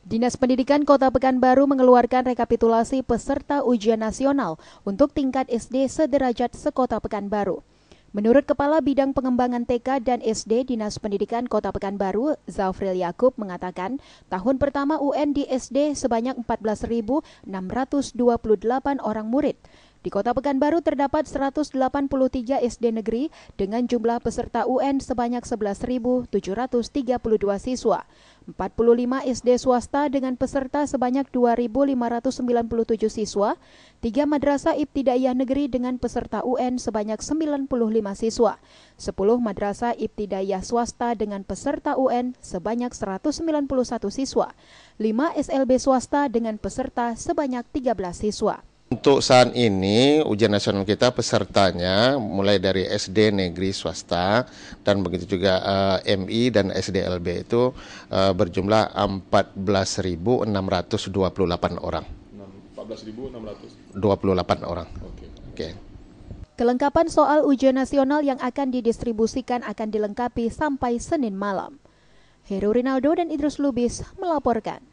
Dinas Pendidikan Kota Pekanbaru mengeluarkan rekapitulasi peserta ujian nasional untuk tingkat SD sederajat sekota Pekanbaru. Menurut Kepala Bidang Pengembangan TK dan SD Dinas Pendidikan Kota Pekanbaru, Zafril Yakub mengatakan, tahun pertama UN di SD sebanyak 14.628 orang murid. Di Kota Pekanbaru terdapat 183 SD negeri dengan jumlah peserta UN sebanyak 11.732 siswa, 45 SD swasta dengan peserta sebanyak 2.597 siswa, 3 madrasah ibtidaiyah negeri dengan peserta UN sebanyak 95 siswa, 10 madrasah ibtidaiyah swasta dengan peserta UN sebanyak 191 siswa, 5 SLB swasta dengan peserta sebanyak 13 siswa. Untuk saat ini ujian nasional kita pesertanya mulai dari SD negeri swasta dan begitu juga uh, eh, MI dan SDLB itu uh, berjumlah 14.628 orang. 14.628 orang. Oke. Okay. Okay. Kelengkapan soal ujian nasional yang akan didistribusikan akan dilengkapi sampai Senin malam. Heru Rinaldo dan Idrus Lubis melaporkan.